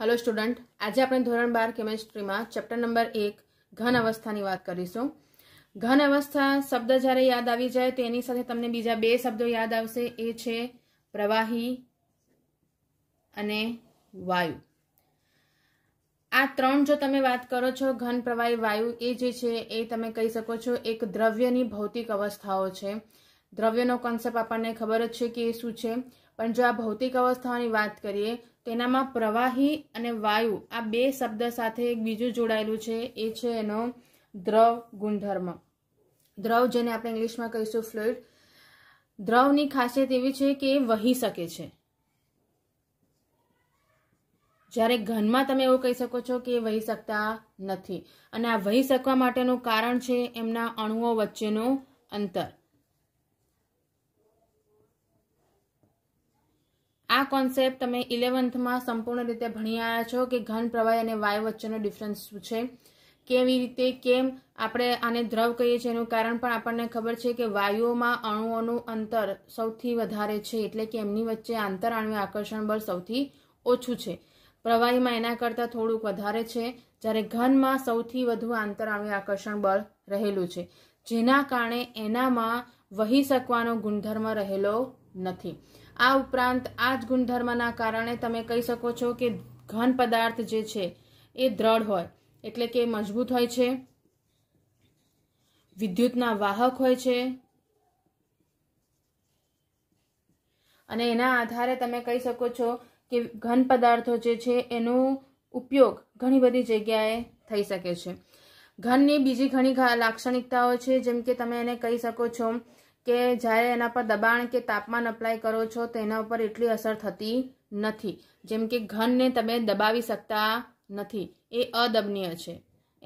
hello student આજે આપણે ધોરણ બાર કેમેસ્ટ્રીમાં ચેપ્ટર નંબર એક ઘન અવસ્થાની વાત કરીશું ઘન અવસ્થા શબ્દ જ્યારે યાદ આવી જાય તો એની સાથે તમને બીજા બે શબ્દો યાદ આવશે એ છે પ્રવાહી અને વાયુ આ ત્રણ જો તમે વાત કરો છો ઘન પ્રવાહી વાયુ એ જે છે એ તમે કહી શકો છો એક દ્રવ્યની ભૌતિક અવસ્થાઓ છે દ્રવ્યનો કોન્સેપ્ટ આપણને ખબર જ છે કે એ શું છે પણ જો આ ભૌતિક અવસ્થાઓની વાત કરીએ તેનામાં પ્રવાહી અને વાયુ આ બે શબ્દ સાથે એક બીજું જોડાયેલું છે એ છે એનો દ્રવ ગુણધર્મ દ્રવ જેને આપણે ઇંગ્લિશમાં કહીશું ફ્લુઇડ દ્રવની ખાસિયત એવી છે કે એ વહી શકે છે જ્યારે ઘનમાં તમે એવું કહી શકો છો કે એ વહી શકતા નથી અને આ વહી શકવા માટેનું કારણ છે એમના અણુઓ વચ્ચેનું અંતર આ કોન્સેપ્ટ તમે ઇલેવન્થમાં સંપૂર્ણ રીતે ભણી આવ્યા છો કે ઘન પ્રવાહી અને વાયુ વચ્ચેનો ડિફરન્સ શું છે કેવી રીતે કેમ આપણે આને દ્રવ કહીએ છીએ એનું કારણ પણ આપણને ખબર છે કે વાયુઓમાં અણુઓનું અંતર સૌથી વધારે છે એટલે કે એમની વચ્ચે આંતરઆણ્વીય આકર્ષણ બળ સૌથી ઓછું છે પ્રવાહીમાં એના કરતાં થોડુંક વધારે છે જ્યારે ઘનમાં સૌથી વધુ આંતરઆણ્વીય આકર્ષણ બળ રહેલું છે જેના કારણે એનામાં વહી શકવાનો ગુણધર્મ રહેલો નથી આ ઉપરાંત આ જ ગુણધર્મના કારણે તમે કહી શકો છો કે ઘન પદાર્થ જે છે એ દ્રઢ હોય એટલે કે મજબૂત હોય છે વિદ્યુતના વાહક હોય છે અને એના આધારે તમે કહી શકો છો કે ઘન પદાર્થો જે છે એનો ઉપયોગ ઘણી બધી જગ્યાએ થઈ શકે છે ઘનની બીજી ઘણી લાક્ષણિકતાઓ છે જેમ કે તમે એને કહી શકો છો કે જ્યારે એના પર દબાણ કે તાપમાન અપ્લાય કરો છો તો એના ઉપર એટલી અસર થતી નથી જેમ કે ઘનને તમે દબાવી શકતા નથી એ અદબનીય છે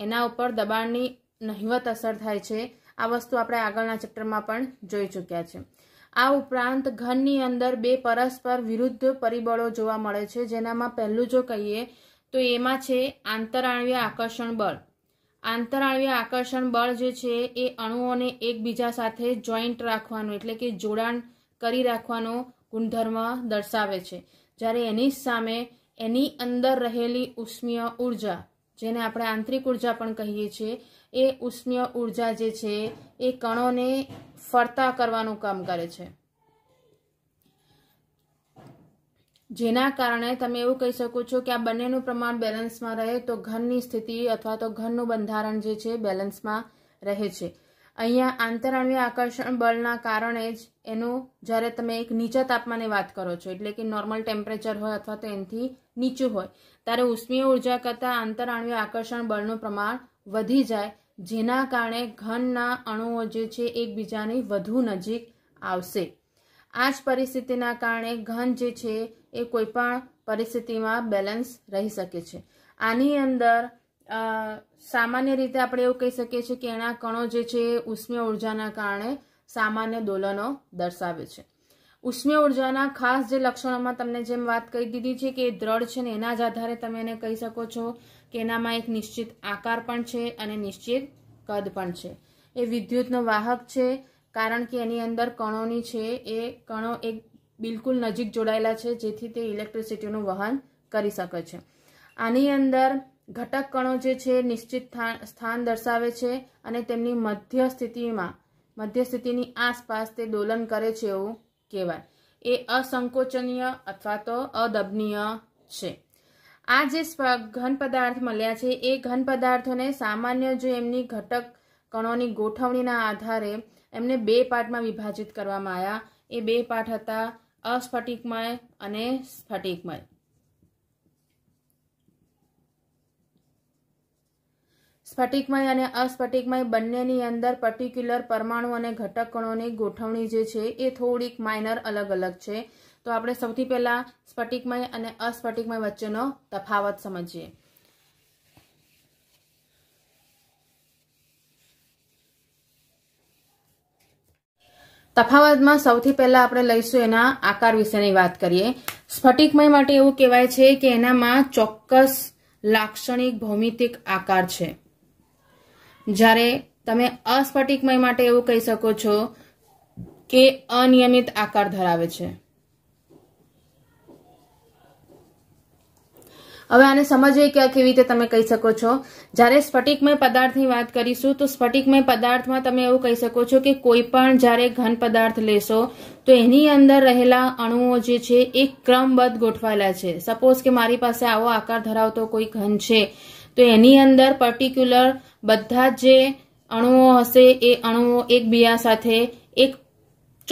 એના ઉપર દબાણની નહિવત અસર થાય છે આ વસ્તુ આપણે આગળના ચેપ્ટરમાં પણ જોઈ ચૂક્યા છે આ ઉપરાંત ઘનની અંદર બે પરસ્પર વિરુદ્ધ પરિબળો જોવા મળે છે જેનામાં પહેલું જો કહીએ તો એમાં છે આંતરઆણવીય આકર્ષણ બળ આંતરાણવીય આકર્ષણ બળ જે છે એ અણુઓને એકબીજા સાથે જોઈન્ટ રાખવાનું એટલે કે જોડાણ કરી રાખવાનો ગુણધર્મ દર્શાવે છે જ્યારે એની સામે એની અંદર રહેલી ઉષ્મીય ઉર્જા જેને આપણે આંતરિક ઉર્જા પણ કહીએ છીએ એ ઉષ્મીય ઉર્જા જે છે એ કણોને ફરતા કરવાનું કામ કરે છે જેના કારણે તમે એવું કહી શકો છો કે આ બંનેનું પ્રમાણ બેલેન્સમાં રહે તો ઘનની સ્થિતિ અથવા તો ઘનનું બંધારણ જે છે બેલેન્સમાં રહે છે અહીંયા આંતરણ્ય આકર્ષણ બળના કારણે જ એનું જ્યારે તમે એક નીચા તાપમાને વાત કરો છો એટલે કે નોર્મલ ટેમ્પરેચર હોય અથવા તો એનાથી નીચું હોય ત્યારે ઉષ્મીય ઉર્જા કરતાં આંતરણ્ય આકર્ષણ બળનું પ્રમાણ વધી જાય જેના કારણે ઘનના અણુઓ જે છે એકબીજાની વધુ નજીક આવશે આ જ પરિસ્થિતિના કારણે ઘન જે છે એ કોઈપણ પરિસ્થિતિમાં બેલેન્સ રહી શકે છે આની અંદર સામાન્ય રીતે આપણે એવું કહી શકીએ છીએ કે એના કણો જે છે એ ઉષ્મીય ઉર્જાના કારણે સામાન્ય દોલનો દર્શાવે છે ઉષ્મીય ઉર્જાના ખાસ જે લક્ષણોમાં તમને જેમ વાત કરી દીધી છે કે એ દ્રઢ છે ને એના જ આધારે તમે એને કહી શકો છો કે એનામાં એક નિશ્ચિત આકાર પણ છે અને નિશ્ચિત કદ પણ છે એ વિદ્યુતનો વાહક છે કારણ કે એની અંદર કણોની છે એ કણો એક બિલકુલ નજીક જોડાયેલા છે જેથી તે ઇલેક્ટ્રિસિટીનું વહન કરી શકે છે આની અંદર ઘટક કણો જે છે નિશ્ચિત સ્થાન દર્શાવે છે અને તેમની મધ્ય સ્થિતિમાં મધ્ય સ્થિતિની આસપાસ તે દોલન કરે છે એવું કહેવાય એ અસંકોચનીય અથવા તો અદબનીય છે આ જે ઘન પદાર્થ મળ્યા છે એ ઘન પદાર્થોને સામાન્ય જો એમની ઘટક કણોની ગોઠવણીના આધારે એમને બે પાર્ટમાં વિભાજિત કરવામાં આવ્યા એ બે પાર્ટ હતા અસ્ફટિકમય અને સ્ફટિકમય સ્ફટિકમય અને અસ્ફટિકમય બંનેની અંદર પર્ટિક્યુલર પરમાણુ અને ઘટક કણોની ગોઠવણી જે છે એ થોડીક માઇનર અલગ અલગ છે તો આપણે સૌથી પહેલાં સ્ફટિકમય અને અસ્ફટિકમય વચ્ચેનો તફાવત સમજીએ તફાવતમાં સૌથી પહેલા આપણે લઈશું એના આકાર વિશેની વાત કરીએ સ્ફટિકમય માટે એવું કહેવાય છે કે એનામાં ચોક્કસ લાક્ષણિક ભૌમિતિક આકાર છે જ્યારે તમે અસ્ફટિકમય માટે એવું કહી શકો છો કે અનિયમિત આકાર ધરાવે છે હવે આને સમજીએ કે કેવી રીતે તમે કહી શકો છો જ્યારે સ્ફટિકમય પદાર્થની વાત કરીશું તો સ્ફટિકમય પદાર્થમાં તમે એવું કહી શકો છો કે કોઈ પણ જ્યારે ઘન પદાર્થ લેશો તો એની અંદર રહેલા અણુઓ જે છે એ ક્રમબદ્ધ ગોઠવાયેલા છે સપોઝ કે મારી પાસે આવો આકાર ધરાવતો કોઈ ઘન છે તો એની અંદર પર્ટિક્યુલર બધા જે અણુઓ હશે એ અણુઓ એકબીજા સાથે એક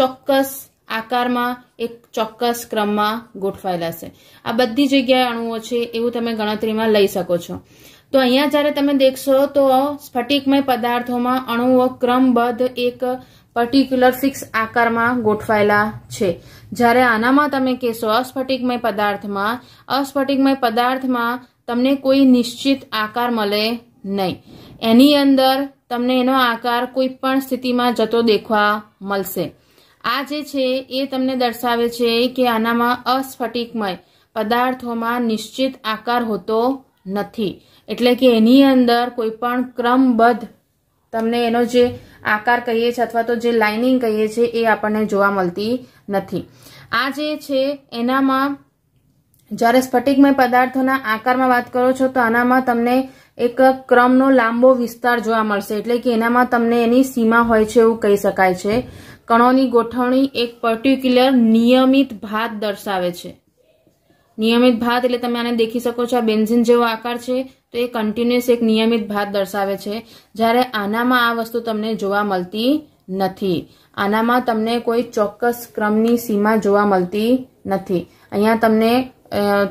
ચોક્કસ આકારમાં એક ચોક્કસ ક્રમમાં ગોઠવાયેલા છે આ બધી જગ્યાએ અણુઓ છે એવું તમે ગણતરીમાં લઈ શકો છો તો અહીંયા જ્યારે તમે દેખશો તો સ્ફટિકમય પદાર્થોમાં અણુઓ ક્રમબદ્ધ એક પર્ટિક્યુલર ફિક્સ આકારમાં ગોઠવાયેલા છે જ્યારે આનામાં તમે કહેશો અસ્ફટિકમય પદાર્થમાં અસ્ફટિકમય પદાર્થમાં તમને કોઈ નિશ્ચિત આકાર મળે નહીં એની અંદર તમને એનો આકાર કોઈ પણ સ્થિતિમાં જતો દેખવા મળશે આ જે છે એ તમને દર્શાવે છે કે આનામાં અસ્ફટિકમય પદાર્થોમાં નિશ્ચિત આકાર હોતો નથી એટલે કે એની અંદર કોઈ પણ ક્રમબદ્ધ તમને એનો જે આકાર કહીએ છીએ અથવા તો જે લાઇનિંગ કહીએ છીએ એ આપણને જોવા મળતી નથી આ જે છે એનામાં જ્યારે સ્ફટિકમય પદાર્થોના આકારમાં વાત કરો છો તો આનામાં તમને એક ક્રમનો લાંબો વિસ્તાર જોવા મળશે એટલે કે એનામાં તમને એની સીમા હોય છે એવું કહી શકાય છે કણોની ગોઠવણી એક પર્ટિક્યુલર નિયમિત ભાત દર્શાવે છે નિયમિત ભાત એટલે તમે આને દેખી શકો છો આ બેન્ઝિન જેવો આકાર છે તો એ કન્ટિન્યુઅસ એક નિયમિત ભાત દર્શાવે છે જ્યારે આનામાં આ વસ્તુ તમને જોવા મળતી નથી આનામાં તમને કોઈ ચોક્કસ ક્રમની સીમા જોવા મળતી નથી અહીંયા તમને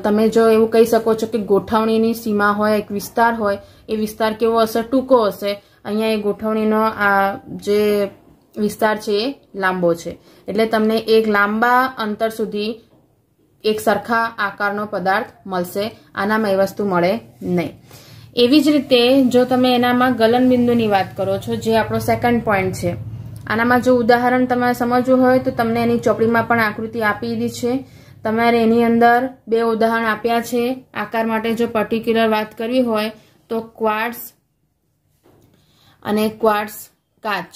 તમે જો એવું કહી શકો છો કે ગોઠવણીની સીમા હોય એક વિસ્તાર હોય એ વિસ્તાર કેવો હશે ટૂંકો હશે અહીંયા એ ગોઠવણીનો આ જે વિસ્તાર છે એ લાંબો છે એટલે તમને એક લાંબા અંતર સુધી એક સરખા આકારનો પદાર્થ મળશે આનામાં એ વસ્તુ મળે નહીં એવી જ રીતે જો તમે એનામાં ગલનબિંદુની વાત કરો છો જે આપણો સેકન્ડ પોઈન્ટ છે આનામાં જો ઉદાહરણ તમારે સમજવું હોય તો તમને એની ચોપડીમાં પણ આકૃતિ આપી દીધી છે તમારે એની અંદર બે ઉદાહરણ આપ્યા છે આકાર માટે જો પર્ટિક્યુલર વાત કરવી હોય તો ક્વાર્ટ્સ અને ક્વાર્ટ્સ કાચ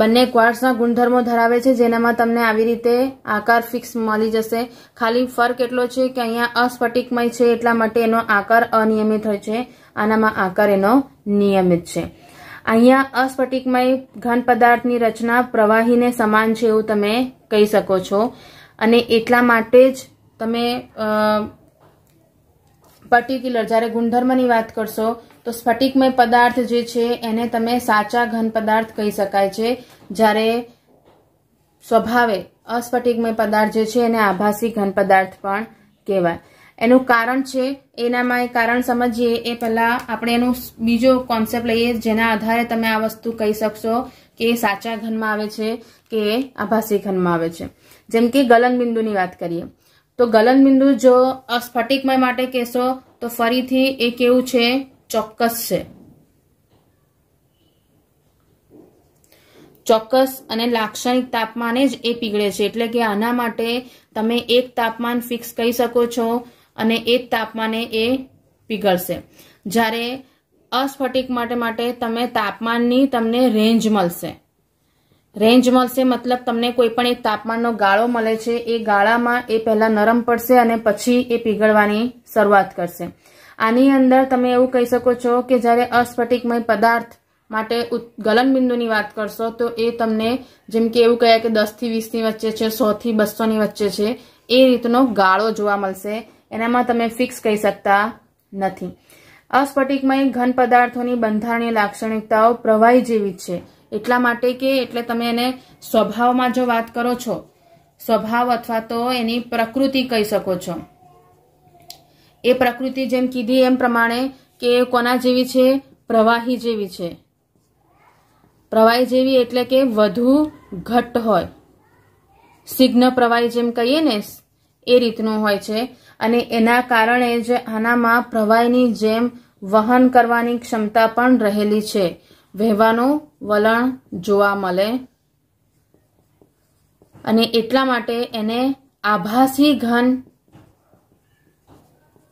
બંને ક્વાર્ટ્સના ગુણધર્મો ધરાવે છે જેનામાં તમને આવી રીતે આકાર ફિક્સ મળી જશે ખાલી ફર્ક એટલો છે કે અહીંયા અસ્ફટિકમય છે એટલા માટે એનો આકાર અનિયમિત હોય છે આનામાં આકાર એનો નિયમિત છે અહીંયા અસ્ફટિકમય ઘન પદાર્થની રચના પ્રવાહીને સમાન છે એવું તમે કહી શકો છો અને એટલા માટે જ તમે પર્ટિક્યુલર જ્યારે ગુણધર્મની વાત કરશો તો સ્ફટિકમય પદાર્થ જે છે એને તમે સાચા ઘન પદાર્થ કહી શકાય છે જ્યારે સ્વભાવે અસ્ફટિકમય પદાર્થ જે છે એને આભાસી ઘન પદાર્થ પણ કહેવાય એનું કારણ છે એનામાં એ કારણ સમજીએ એ પહેલાં આપણે એનું બીજો કોન્સેપ્ટ લઈએ જેના આધારે તમે આ વસ્તુ કહી શકશો કે સાચા ઘનમાં આવે છે કે આભાસી ઘનમાં આવે છે જેમ કે ગલનબિંદુની વાત કરીએ તો ગલનબિંદુ જો અસ્ફટિકમય માટે કહેશો તો ફરીથી એ કેવું છે ચોક્કસ છે ચોક્કસ અને લાક્ષણિક તાપમાને જ એ પીગળે છે એટલે કે આના માટે તમે એક તાપમાન ફિક્સ કહી શકો છો અને એ જ તાપમાને એ પીગળશે જ્યારે અસ્ફટિક માટે માટે તમે તાપમાનની તમને રેન્જ મળશે રેન્જ મળશે મતલબ તમને કોઈ પણ એક તાપમાનનો ગાળો મળે છે એ ગાળામાં એ પહેલાં નરમ પડશે અને પછી એ પીગળવાની શરૂઆત કરશે આની અંદર તમે એવું કહી શકો છો કે જ્યારે અસ્ફટિકમય પદાર્થ માટે ગલનબિંદુની વાત કરશો તો એ તમને જેમ કે એવું કહ્યા કે દસથી વીસની વચ્ચે છે સોથી બસોની વચ્ચે છે એ રીતનો ગાળો જોવા મળશે એનામાં તમે ફિક્સ કહી શકતા નથી અસ્ફટિકમય ઘન પદાર્થોની બંધારણીય લાક્ષણિકતાઓ પ્રવાહી જેવી જ છે એટલા માટે કે એટલે તમે એને સ્વભાવમાં જો વાત કરો છો સ્વભાવ અથવા તો એની પ્રકૃતિ કહી શકો છો એ પ્રકૃતિ જેમ કીધી એમ પ્રમાણે કે કોના જેવી છે પ્રવાહી જેવી છે પ્રવાહી જેવી એટલે કે વધુ ઘટ્ટ હોય સિગ્ન પ્રવાહી જેમ કહીએ ને એ રીતનું હોય છે અને એના કારણે જ આનામાં પ્રવાહીની જેમ વહન કરવાની ક્ષમતા પણ રહેલી છે વહેવાનું વલણ જોવા મળે અને એટલા માટે એને આભાસી ઘન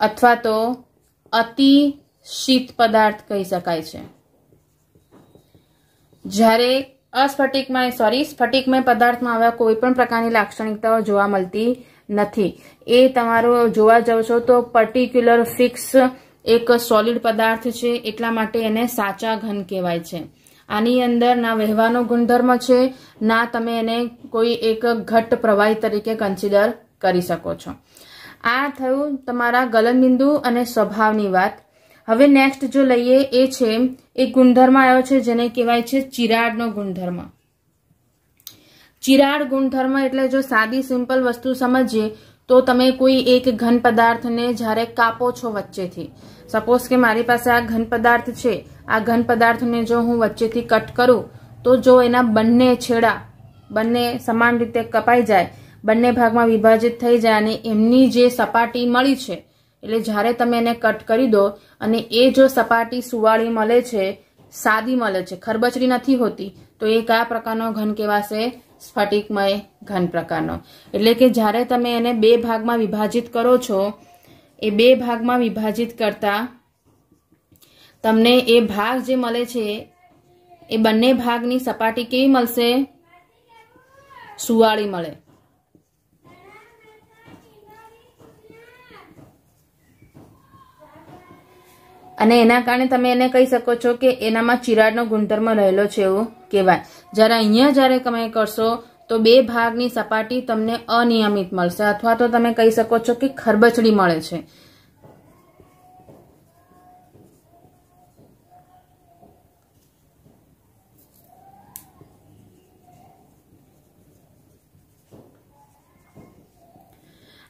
અથવા તો અતિ શીત પદાર્થ કહી શકાય છે જ્યારે અસ્ફટિકમય સોરી સ્ફટિકમય પદાર્થમાં આવા કોઈ પણ પ્રકારની લાક્ષણિકતાઓ જોવા મળતી નથી એ તમારો જોવા જાવ છો તો પર્ટિક્યુલર ફિક્સ એક સોલિડ પદાર્થ છે એટલા માટે એને સાચા ઘન કહેવાય છે આની અંદર ના વહેવાનો ગુણધર્મ છે ના તમે એને કોઈ એક ઘટ્ટ પ્રવાહી તરીકે કન્સિડર કરી શકો છો આ થયું તમારા ગલનબિંદુ અને સ્વભાવની વાત હવે નેક્સ્ટ જો લઈએ એ છે એ ગુણધર્મ આવ્યો છે જેને કહેવાય છે ચિરાડનો ગુણધર્મ ચિરાડ ગુણધર્મ એટલે જો સાદી સિમ્પલ વસ્તુ સમજીએ તો તમે કોઈ એક ઘન પદાર્થને જ્યારે કાપો છો વચ્ચેથી સપોઝ કે મારી પાસે આ ઘન પદાર્થ છે આ ઘન પદાર્થને જો હું વચ્ચેથી કટ કરું તો જો એના બંને છેડા બંને સમાન રીતે કપાઈ જાય બંને ભાગમાં વિભાજિત થઈ જાય અને એમની જે સપાટી મળી છે એટલે જ્યારે તમે એને કટ કરી દો અને એ જો સપાટી સુવાળી મળે છે સાદી મળે છે ખરબચડી નથી હોતી તો એ કયા પ્રકારનો ઘન કહેવાશે સ્ફટિકમય ઘન પ્રકારનો એટલે કે જ્યારે તમે એને બે ભાગમાં વિભાજિત કરો છો એ બે ભાગમાં વિભાજિત કરતા તમને એ ભાગ જે મળે છે એ બંને ભાગની સપાટી કેવી મળશે સુવાળી મળે અને એના કારણે તમે એને કહી શકો છો કે એનામાં ચિરાડનો ગુણધર્મ રહેલો છે એવું કહેવાય જ્યારે અહીંયા જ્યારે તમે કરશો તો બે ભાગની સપાટી તમને અનિયમિત મળશે અથવા તો તમે કહી શકો છો કે ખરબચડી મળે છે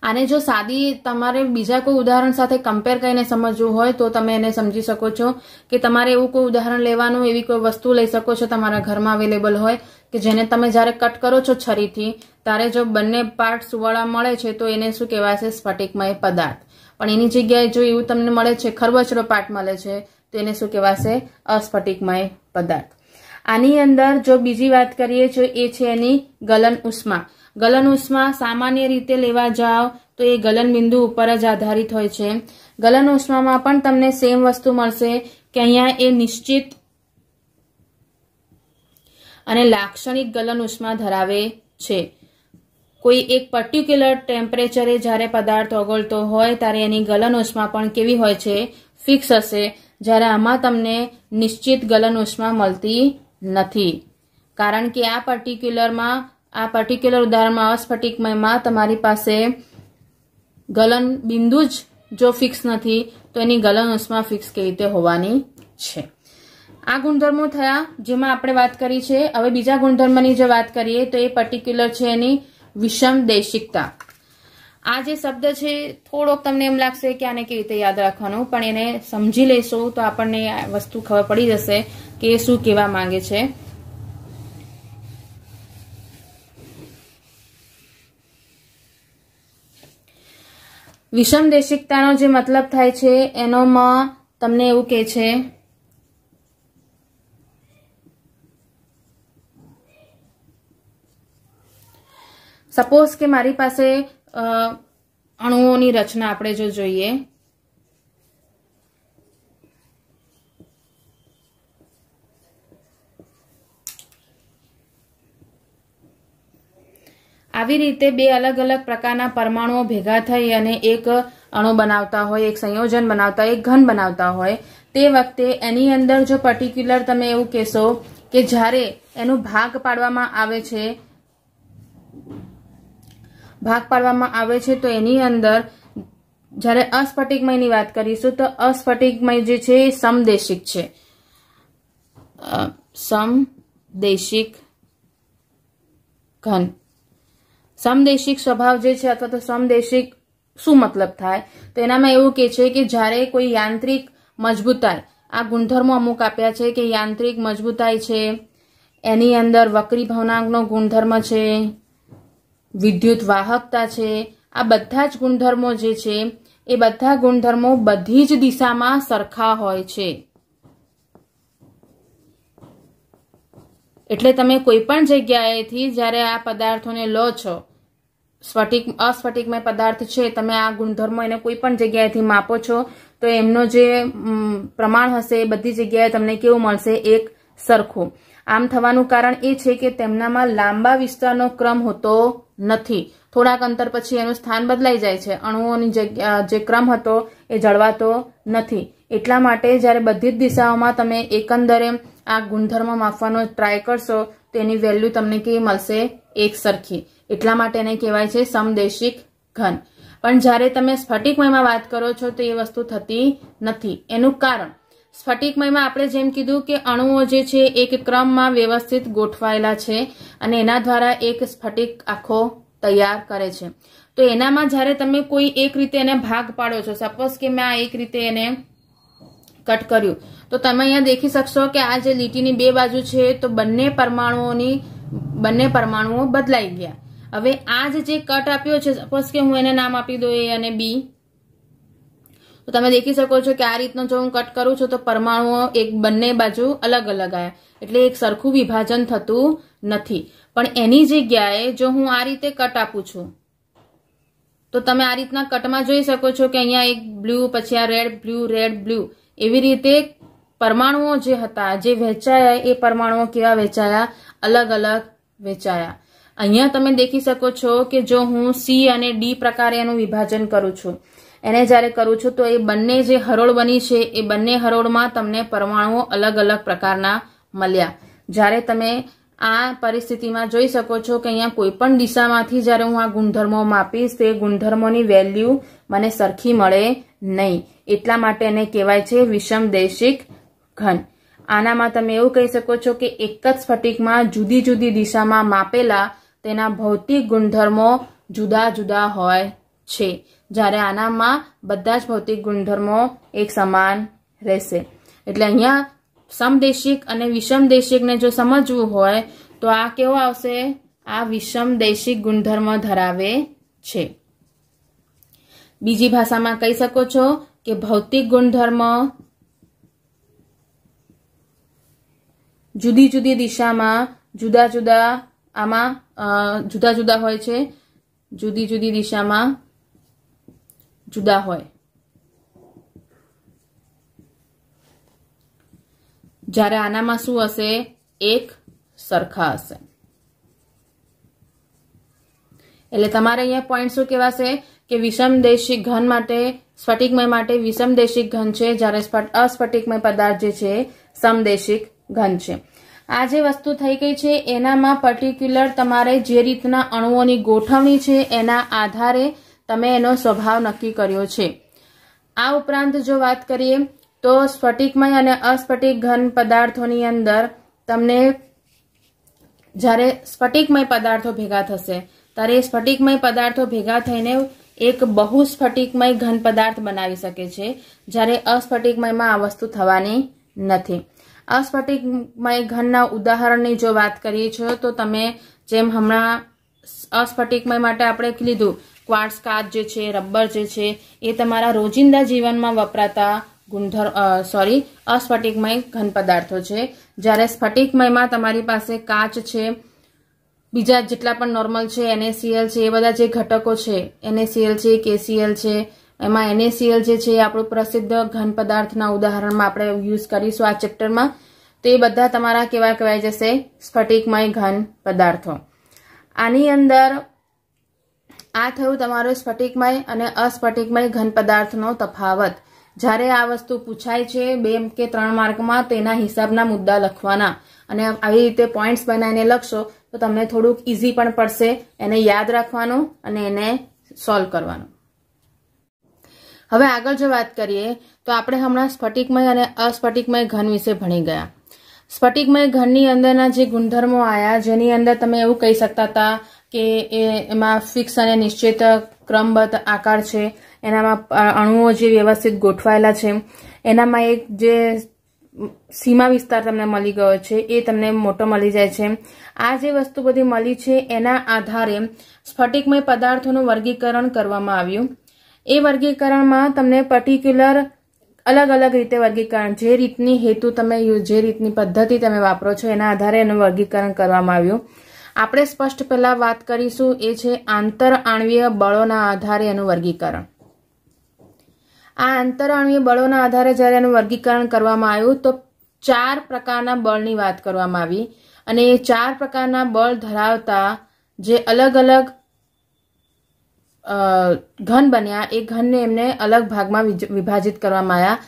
આને જો સાદી તમારે બીજા કોઈ ઉદાહરણ સાથે કમ્પેર કરીને સમજવું હોય તો તમે એને સમજી શકો છો કે તમારે એવું કોઈ ઉદાહરણ લેવાનું એવી કોઈ વસ્તુ લઈ શકો છો તમારા ઘરમાં અવેલેબલ હોય કે જેને તમે જ્યારે કટ કરો છો છરીથી ત્યારે જો બંને પાર્ટ સુવાળા મળે છે તો એને શું કહેવાય છે સ્ફટિકમય પદાર્થ પણ એની જગ્યાએ જો એવું તમને મળે છે ખરબચડો પાર્ટ મળે છે તો એને શું કહેવાશે અસ્ફટિકમય પદાર્થ આની અંદર જો બીજી વાત કરીએ તો એ છે એની ગલન ઉષ્મા ગલન ઉષ્મા સામાન્ય રીતે લેવા જાઓ તો એ ગલન બિંદુ ઉપર જ આધારિત હોય છે ગલન ઉષ્મામાં પણ તમને સેમ વસ્તુ મળશે કે અહીંયા એ નિશ્ચિત અને લાક્ષણિક ગલન ઉષ્મા ધરાવે છે કોઈ એક પર્ટિક્યુલર ટેમ્પરેચરે જ્યારે પદાર્થ ઓગળતો હોય ત્યારે એની ગલન ઉષ્મા પણ કેવી હોય છે ફિક્સ હશે જ્યારે આમાં તમને નિશ્ચિત ગલન ઉષ્મા મળતી નથી કારણ કે આ પર્ટિક્યુલરમાં આ પર્ટિક્યુલર ઉદાહરણમાં અસ્ફટિકમયમાં તમારી પાસે ગલન બિંદુ જ જો ફિક્સ નથી તો એની ગલન ઉષ્મા ફિક્સ કેવી રીતે હોવાની છે આ ગુણધર્મો થયા જેમાં આપણે વાત કરી છે હવે બીજા ગુણધર્મની જો વાત કરીએ તો એ પર્ટિક્યુલર છે એની વિષમ દૈશિકતા આ જે શબ્દ છે થોડોક તમને એમ લાગશે કે આને કેવી રીતે યાદ રાખવાનું પણ એને સમજી લેશો તો આપણને વસ્તુ ખબર પડી જશે કે એ શું કહેવા માંગે છે વિષમ દેશિકતાનો જે મતલબ થાય છે એનોમાં તમને એવું કહે છે સપોઝ કે મારી પાસે અણુઓની રચના આપણે જો જોઈએ આવી રીતે બે અલગ અલગ પ્રકારના પરમાણુઓ ભેગા થઈ અને એક અણુ બનાવતા હોય એક સંયોજન બનાવતા એક ઘન બનાવતા હોય તે વખતે એની અંદર જો પર્ટિક્યુલર તમે એવું કહેશો કે જ્યારે એનો ભાગ પાડવામાં આવે છે ભાગ પાડવામાં આવે છે તો એની અંદર જ્યારે અસ્ફટિકમયની વાત કરીશું તો અસ્ફટિકમય જે છે એ સમદેશિક છે સમદેશિક ઘન સમદેશિક સ્વભાવ જે છે અથવા તો સમદેશિક શું મતલબ થાય તો એનામાં એવું કે છે કે જ્યારે કોઈ યાંત્રિક મજબૂતાઈ આ ગુણધર્મો અમુક આપ્યા છે કે યાંત્રિક મજબૂતાઈ છે એની અંદર વક્રી ભવનાંકનો ગુણધર્મ છે વિદ્યુત વાહકતા છે આ બધા જ ગુણધર્મો જે છે એ બધા ગુણધર્મો બધી જ દિશામાં સરખા હોય છે એટલે તમે કોઈ પણ જગ્યાએથી જ્યારે આ પદાર્થોને લો છો સ્ફટિક અસ્ફટિકમય પદાર્થ છે તમે આ ગુણધર્મો એને કોઈ પણ જગ્યાએથી માપો છો તો એમનો જે પ્રમાણ હશે એ બધી જગ્યાએ તમને કેવું મળશે એક સરખું આમ થવાનું કારણ એ છે કે તેમનામાં લાંબા વિસ્તારનો ક્રમ હોતો નથી થોડાક અંતર પછી એનું સ્થાન બદલાઈ જાય છે અણુઓની જગ્યા જે ક્રમ હતો એ જળવાતો નથી એટલા માટે જ્યારે બધી જ દિશાઓમાં તમે એકંદરે આ ગુણધર્મ માપવાનો ટ્રાય કરશો તો એની વેલ્યુ તમને કેવી મળશે એક સરખી એટલા માટે એને કહેવાય છે સમદેશિક ઘન પણ જ્યારે તમે સ્ફટિકમયમાં વાત કરો છો તો એ વસ્તુ થતી નથી એનું કારણ સ્ફટિકમયમાં આપણે જેમ કીધું કે અણુઓ જે છે એક ક્રમમાં વ્યવસ્થિત ગોઠવાયેલા છે અને એના દ્વારા એક સ્ફટિક આખો તૈયાર કરે છે તો એનામાં જ્યારે તમે કોઈ એક રીતે એને ભાગ પાડો છો સપોઝ કે મેં આ એક રીતે એને કટ કર્યું તો તમે અહીંયા દેખી શકશો કે આ જે લીટીની બે બાજુ છે તો બંને પરમાણુઓની બંને પરમાણુઓ બદલાઈ ગયા હવે આ જ જે કટ આપ્યો છે સપોઝ કે હું એને નામ આપી દઉં એ અને બી તો તમે દેખી શકો છો કે આ રીતનો જો હું કટ કરું છું તો પરમાણુઓ એક બંને બાજુ અલગ અલગ આવ્યા એટલે એક સરખું વિભાજન થતું નથી પણ એની જગ્યાએ જો હું આ રીતે કટ આપું છું તો તમે આ રીતના કટમાં જોઈ શકો છો કે અહીંયા એક બ્લુ પછી આ રેડ બ્લુ રેડ બ્લુ એવી રીતે પરમાણુઓ જે હતા જે વેચાયા એ પરમાણુઓ કેવા વેચાયા અલગ અલગ વેચાયા અહીંયા તમે દેખી શકો છો કે જો હું સી અને ડી પ્રકારે એનું વિભાજન કરું છું એને જ્યારે કરું છું તો એ બંને જે હરોળ બની છે એ બંને હરોળમાં તમને પરમાણુઓ અલગ અલગ પ્રકારના મળ્યા જ્યારે તમે આ પરિસ્થિતિમાં જોઈ શકો છો કે અહીંયા કોઈ પણ દિશામાંથી જ્યારે હું આ ગુણધર્મો માપીશ તે ગુણધર્મોની વેલ્યુ મને સરખી મળે નહીં એટલા માટે એને કહેવાય છે વિષમ દેશિક ઘન આનામાં તમે એવું કહી શકો છો કે એક જ સ્ફટિકમાં જુદી જુદી દિશામાં માપેલા તેના ભૌતિક ગુણધર્મો જુદા જુદા હોય છે જ્યારે આનામાં બધા જ ભૌતિક ગુણધર્મો એક સમાન રહેશે એટલે અહીંયા સમદેશિક અને વિષમ દેશિકને જો સમજવું હોય તો આ કેવો આવશે આ વિષમ દેશિક ગુણધર્મ ધરાવે છે બીજી ભાષામાં કહી શકો છો કે ભૌતિક ગુણધર્મ જુદી જુદી દિશામાં જુદા જુદા આમાં જુદા જુદા હોય છે જુદી જુદી દિશામાં જુદા હોય જ્યારે આનામાં શું હશે એક સરખા હશે એટલે તમારે અહીંયા પોઈન્ટ શું કહેવાશે કે વિષમ દેશી ઘન માટે સ્ફટિકમય માટે વિષમ દેશિક ઘન છે જ્યારે અસ્ફટિકમય પદાર્થ જે છે સમદેશિક ઘન છે આ જે વસ્તુ થઈ ગઈ છે એનામાં પર્ટિક્યુલર તમારે જે રીતના અણુઓની ગોઠવણી છે એના આધારે તમે એનો સ્વભાવ નક્કી કર્યો છે આ ઉપરાંત જો વાત કરીએ તો સ્ફટિકમય અને અસ્ફટિક ઘન પદાર્થોની અંદર તમને જ્યારે સ્ફટિકમય પદાર્થો ભેગા થશે ત્યારે એ સ્ફટિકમય પદાર્થો ભેગા થઈને એક બહુ સ્ફટિકમય ઘન પદાર્થ બનાવી શકે છે જ્યારે અસ્ફટિકમયમાં આ વસ્તુ થવાની નથી અસ્ફટિકમય ઘનના ઉદાહરણની જો વાત કરીએ છીએ તો તમે જેમ હમણાં અસ્ફટિકમય માટે આપણે લીધું ક્વાર્ટ્સ કાચ જે છે રબર જે છે એ તમારા રોજિંદા જીવનમાં વપરાતા ગુંધર સોરી અસ્ફટિકમય ઘન પદાર્થો છે જ્યારે સ્ફટિકમયમાં તમારી પાસે કાચ છે બીજા જેટલા પણ નોર્મલ છે એનએસીએલ છે એ બધા જે ઘટકો છે એનએસીએલ છે કેસીએલ છે એમાં એનએસીએલ જે છે એ આપણો પ્રસિદ્ધ ઘન પદાર્થના ઉદાહરણમાં આપણે યુઝ કરીશું આ ચેપ્ટરમાં તો એ બધા તમારા કેવા કહેવાય જશે સ્ફટિકમય ઘન પદાર્થો આની અંદર આ થયું તમારો સ્ફટિકમય અને અસ્ફટિકમય ઘન પદાર્થનો તફાવત જ્યારે આ વસ્તુ પૂછાય છે બે કે ત્રણ માર્કમાં તેના હિસાબના મુદ્દા લખવાના અને આવી રીતે પોઈન્ટ્સ બનાવીને લખશો તો તમને થોડુંક ઇઝી પણ પડશે એને યાદ રાખવાનું અને એને સોલ્વ કરવાનું હવે આગળ જો વાત કરીએ તો આપણે હમણાં સ્ફટિકમય અને અસ્ફટિકમય ઘન વિશે ભણી ગયા સ્ફટિકમય ઘનની અંદરના જે ગુણધર્મો આવ્યા જેની અંદર તમે એવું કહી શકતા હતા કે એમાં ફિક્સ અને નિશ્ચિત ક્રમબદ્ધ આકાર છે એનામાં અણુઓ જે વ્યવસ્થિત ગોઠવાયેલા છે એનામાં એક જે સીમા વિસ્તાર તમને મળી ગયો છે એ તમને મોટો મળી જાય છે આ જે વસ્તુ બધી મળી છે એના આધારે સ્ફટિકમય પદાર્થોનું વર્ગીકરણ કરવામાં આવ્યું એ વર્ગીકરણમાં તમને પર્ટિક્યુલર અલગ અલગ રીતે વર્ગીકરણ જે રીતની હેતુ તમે જે રીતની પદ્ધતિ તમે વાપરો છો એના આધારે એનું વર્ગીકરણ કરવામાં આવ્યું આપણે સ્પષ્ટ પહેલાં વાત કરીશું એ છે આંતર આણવીય બળોના આધારે એનું વર્ગીકરણ આ આંતર આણવીય બળોના આધારે જ્યારે એનું વર્ગીકરણ કરવામાં આવ્યું તો ચાર પ્રકારના બળની વાત કરવામાં આવી અને એ ચાર પ્રકારના બળ ધરાવતા જે અલગ અલગ ઘન બન્યા એ ઘનને એમને અલગ ભાગમાં વિભાજિત કરવામાં આવ્યા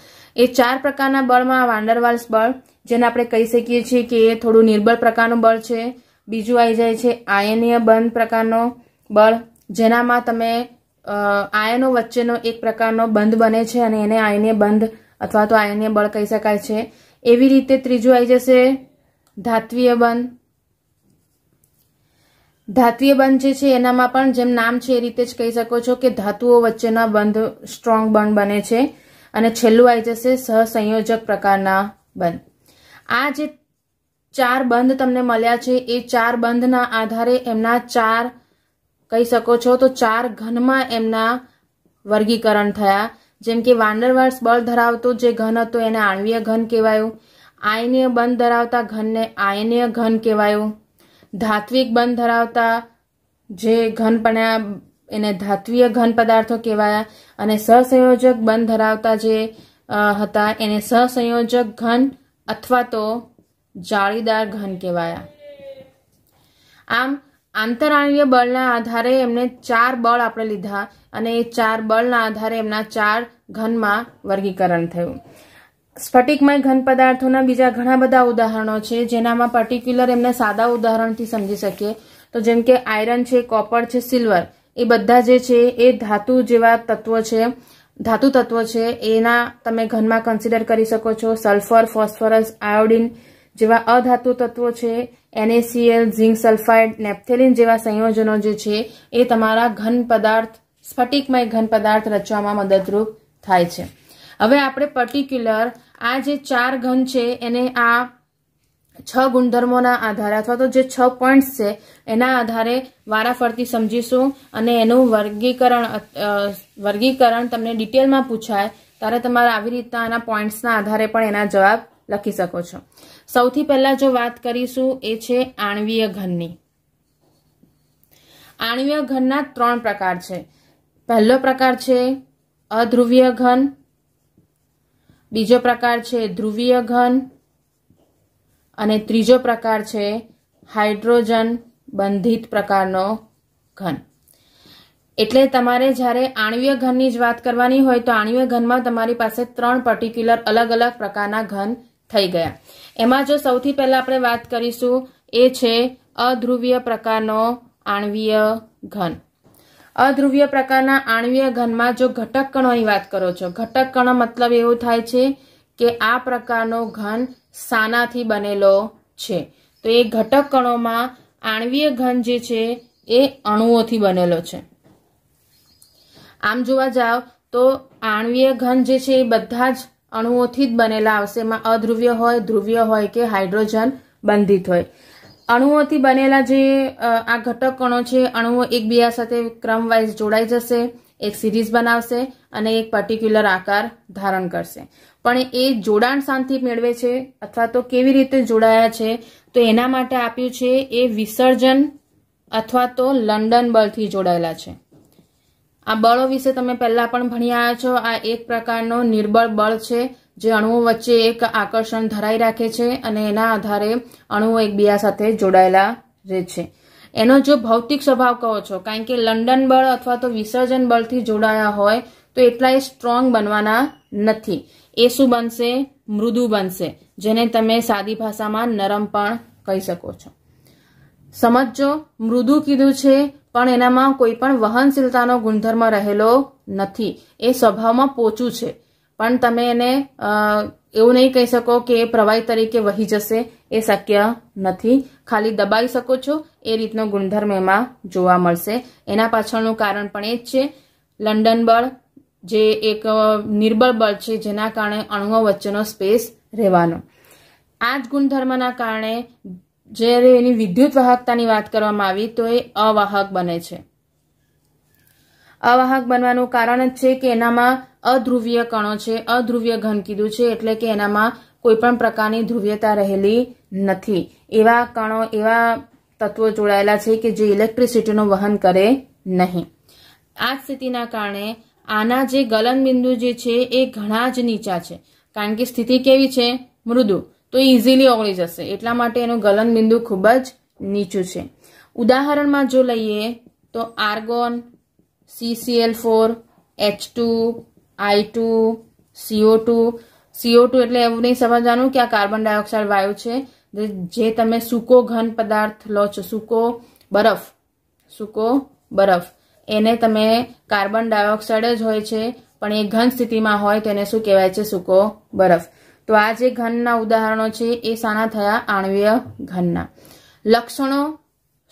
એ ચાર પ્રકારના બળમાં વાંડરવાલ્સ બળ જેને આપણે કહી શકીએ છીએ કે એ થોડું નિર્બળ પ્રકારનું બળ છે બીજું આવી જાય છે આયનીય બંધ પ્રકારનો બળ જેનામાં તમે આયનો વચ્ચેનો એક પ્રકારનો બંધ બને છે અને એને આયનીય બંધ અથવા તો આયનીય બળ કહી શકાય છે એવી રીતે ત્રીજું આવી જશે ધાત્વીય બંધ ધાત્વીય બંધ જે છે એનામાં પણ જેમ નામ છે એ રીતે જ કહી શકો છો કે ધાતુઓ વચ્ચેના બંધ સ્ટ્રોંગ બંધ બને છે અને છેલ્લું આવી જશે સહસંયોજક પ્રકારના બંધ આ જે ચાર બંધ તમને મળ્યા છે એ ચાર બંધના આધારે એમના ચાર કહી શકો છો તો ચાર ઘનમાં એમના વર્ગીકરણ થયા જેમ કે વાંડરવાર્સ બળ ધરાવતો જે ઘન હતો એને આણવીય ઘન કહેવાયું આયનીય બંધ ધરાવતા ઘનને આયનીય ઘન કહેવાયું ધાત્વિક બંધ ધરાવતા જે ઘન એને ધાત્વીય ઘન પદાર્થો કહેવાયા અને સહસંયોજક બંધ ધરાવતા જે હતા એને સહસંયોજક ઘન અથવા તો જાળીદાર ઘન કહેવાયા આમ આંતરાણ્વીય બળના આધારે એમને ચાર બળ આપણે લીધા અને એ ચાર બળના આધારે એમના ચાર ઘનમાં વર્ગીકરણ થયું સ્ફટિકમય ઘન પદાર્થોના બીજા ઘણા બધા ઉદાહરણો છે જેનામાં પર્ટિક્યુલર એમને સાદા ઉદાહરણથી સમજી શકીએ તો જેમ કે આયરન છે કોપર છે સિલ્વર એ બધા જે છે એ ધાતુ જેવા તત્વો છે ધાતુ તત્વો છે એના તમે ઘનમાં કન્સિડર કરી શકો છો સલ્ફર ફોસ્ફરસ આયોડિન જેવા અધાતુ તત્વો છે એનએસીએલ ઝિંક સલ્ફાઇડ નેપ્થેલિન જેવા સંયોજનો જે છે એ તમારા ઘન પદાર્થ સ્ફટિકમય ઘન પદાર્થ રચવામાં મદદરૂપ થાય છે હવે આપણે પર્ટિક્યુલર આ જે ચાર ઘન છે એને આ છ ગુણધર્મોના આધારે અથવા તો જે છ પોઈન્ટ્સ છે એના આધારે વારાફરતી સમજીશું અને એનું વર્ગીકરણ વર્ગીકરણ તમને ડિટેલમાં પૂછાય ત્યારે તમારે આવી રીતના આના પોઈન્ટ્સના આધારે પણ એના જવાબ લખી શકો છો સૌથી પહેલા જો વાત કરીશું એ છે આણવીય ઘનની આણવીય ઘનના ત્રણ પ્રકાર છે પહેલો પ્રકાર છે અધ્રુવીય ઘન બીજો પ્રકાર છે ધ્રુવીય ઘન અને ત્રીજો પ્રકાર છે હાઇડ્રોજન બંધિત પ્રકારનો ઘન એટલે તમારે જ્યારે આણવીય ઘનની જ વાત કરવાની હોય તો આણ્વીય ઘનમાં તમારી પાસે ત્રણ પર્ટિક્યુલર અલગ અલગ પ્રકારના ઘન થઈ ગયા એમાં જો સૌથી પહેલાં આપણે વાત કરીશું એ છે અધ્રુવીય પ્રકારનો આણ્વીય ઘન અધ્રુવ્ય પ્રકારના આણવીય ઘનમાં જો ઘટક કણોની વાત કરો છો ઘટક કણો મતલબ એવું થાય છે કે આ પ્રકારનો ઘન સાનાથી બનેલો છે તો એ ઘટક કણોમાં આણવીય ઘન જે છે એ અણુઓથી બનેલો છે આમ જોવા જાવ તો આણવીય ઘન જે છે એ બધા જ અણુઓથી જ બનેલા આવશે એમાં અધ્રુવ્ય હોય ધ્રુવ્ય હોય કે હાઇડ્રોજન બંધિત હોય અણુઓથી બનેલા જે આ ઘટક કણો છે અણુઓ એકબીજા સાથે ક્રમવાઇઝ જોડાઈ જશે એક સિરીઝ બનાવશે અને એક પર્ટિક્યુલર આકાર ધારણ કરશે પણ એ જોડાણ શાંતિ મેળવે છે અથવા તો કેવી રીતે જોડાયા છે તો એના માટે આપ્યું છે એ વિસર્જન અથવા તો લંડન બળથી જોડાયેલા છે આ બળો વિશે તમે પહેલાં પણ ભણી આવ્યા છો આ એક પ્રકારનો નિર્બળ બળ છે જે અણુઓ વચ્ચે એક આકર્ષણ ધરાઈ રાખે છે અને એના આધારે અણુઓ એકબીજા સાથે જોડાયેલા રહે છે એનો જો ભૌતિક સ્વભાવ કહો છો કારણ કે લંડન બળ અથવા તો વિસર્જન બળથી જોડાયા હોય તો એટલા એ સ્ટ્રોંગ બનવાના નથી એ શું બનશે મૃદુ બનશે જેને તમે સાદી ભાષામાં નરમ પણ કહી શકો છો સમજો મૃદુ કીધું છે પણ એનામાં કોઈ પણ વહનશીલતાનો ગુણધર્મ રહેલો નથી એ સ્વભાવમાં પોચું છે પણ તમે એને એવું નહીં કહી શકો કે એ પ્રવાહી તરીકે વહી જશે એ શક્ય નથી ખાલી દબાઈ શકો છો એ રીતનો ગુણધર્મ એમાં જોવા મળશે એના પાછળનું કારણ પણ એ જ છે લંડન બળ જે એક નિર્બળ બળ છે જેના કારણે અણુઓ વચ્ચેનો સ્પેસ રહેવાનો આ જ ગુણધર્મના કારણે જ્યારે એની વિદ્યુત વાહકતાની વાત કરવામાં આવી તો એ અવાહક બને છે અવાહક બનવાનું કારણ જ છે કે એનામાં અધ્રુવીય કણો છે અધ્રુવીય ઘન કીધું છે એટલે કે એનામાં કોઈ પણ પ્રકારની ધ્રુવ્યતા રહેલી નથી એવા કણો એવા તત્વો જોડાયેલા છે કે જે ઇલેક્ટ્રિસિટીનું વહન કરે નહીં આ સ્થિતિના કારણે આના જે ગલનબિંદુ જે છે એ ઘણા જ નીચા છે કારણ કે સ્થિતિ કેવી છે મૃદુ તો ઇઝીલી ઓગળી જશે એટલા માટે એનું ગલનબિંદુ ખૂબ જ નીચું છે ઉદાહરણમાં જો લઈએ તો argon CCL four H two I two CO CO two એટલે એવું નહીં સમજવાનું કે આ કાર્બન ડાયોક્સાઇડ વાયુ છે જે તમે સૂકો ઘન પદાર્થ લો છો સૂકો બરફ સૂકો બરફ એને તમે કાર્બન ડાયોક્સાઇડ જ હોય છે પણ એ ઘન સ્થિતિમાં હોય તેને શું કહેવાય છે સૂકો બરફ તો આ જે ઘનના ઉદાહરણો છે એ સાના થયા આણવીય ઘનના લક્ષણો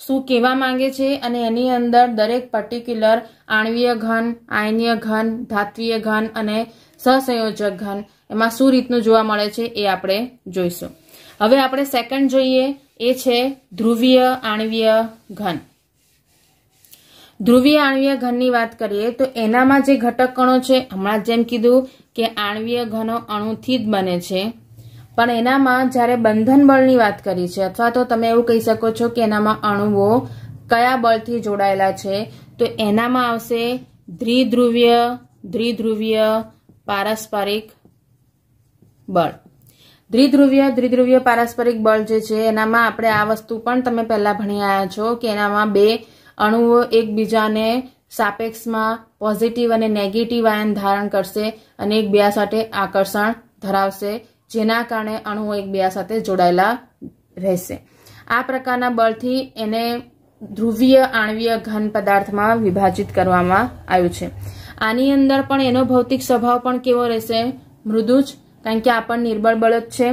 શું કહેવા માંગે છે અને એની અંદર દરેક પર્ટિક્યુલર આણવીય ઘન આયનીય ઘન ધાત્વીય ઘન અને સહસંયોજક ઘન એમાં શું રીતનું જોવા મળે છે એ આપણે જોઈશું હવે આપણે સેકન્ડ જોઈએ એ છે ધ્રુવીય આણવીય ઘન ધ્રુવીય આણવીય ઘનની વાત કરીએ તો એનામાં જે ઘટક કણો છે હમણાં જેમ કીધું કે આણવીય ઘનો અણુથી જ બને છે પણ એનામાં જ્યારે બંધન બળની વાત કરી છે અથવા તો તમે એવું કહી શકો છો કે એનામાં અણુઓ કયા બળથી જોડાયેલા છે તો એનામાં આવશે દ્વિધ્રુવીય દ્વિધ્રુવીય પારસ્પરિક બળ દ્વિધ્રુવીય દ્વિધ્રુવીય પારસ્પરિક બળ જે છે એનામાં આપણે આ વસ્તુ પણ તમે પહેલા ભણી આવ્યા છો કે એનામાં બે અણુઓ એકબીજાને સાપેક્ષમાં પોઝિટિવ અને નેગેટિવ આયન ધારણ કરશે અને એકબીજા સાથે આકર્ષણ ધરાવશે જેના કારણે અણુઓ એકબીજા સાથે જોડાયેલા રહેશે આ પ્રકારના બળથી એને ધ્રુવીય આણવીય ઘન પદાર્થમાં વિભાજિત કરવામાં આવ્યું છે આની અંદર પણ એનો ભૌતિક સ્વભાવ પણ કેવો રહેશે મૃદુ જ કારણ કે આ પણ નિર્બળ બળ જ છે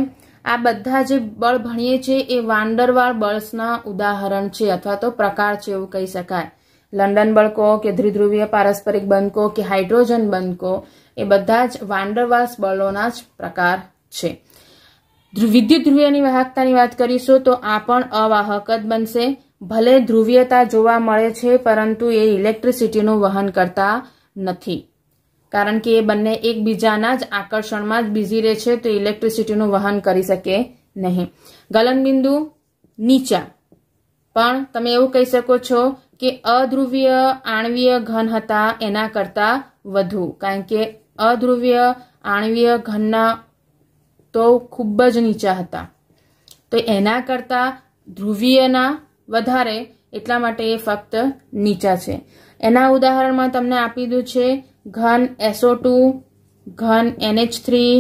આ બધા જે બળ ભણીએ છીએ એ વાંડરવાળ બળ્સના ઉદાહરણ છે અથવા તો પ્રકાર છે એવું કહી શકાય લંડન બળકો કે ધ્રિધ્રુવીય પારસ્પરિક બંકો કે હાઇડ્રોજન બંકો એ બધા જ વાંડરવાસ બળોના જ પ્રકાર છે વિદ્યુત ધ્રુવીયની વાહકતાની વાત કરીશું તો આ પણ અવાહક જ બનશે ભલે ધ્રુવીયતા જોવા મળે છે પરંતુ એ ઇલેક્ટ્રિસિટીનું વહન કરતા નથી કારણ કે એ બંને એકબીજાના જ આકર્ષણમાં જ બીઝી રહે છે તો ઇલેક્ટ્રિસિટીનું વહન કરી શકે નહીં ગલનબિંદુ નીચા પણ તમે એવું કહી શકો છો કે અધ્રુવીય આણવીય ઘન હતા એના કરતાં વધુ કારણ કે અધ્રુવીય આણવીય ઘનના તો ખૂબ જ નીચા હતા તો એના કરતાં ધ્રુવીયના વધારે એટલા માટે એ ફક્ત નીચા છે એના ઉદાહરણમાં તમને આપી દીધું છે ઘન એસઓ ટુ ઘન એનએચ થ્રી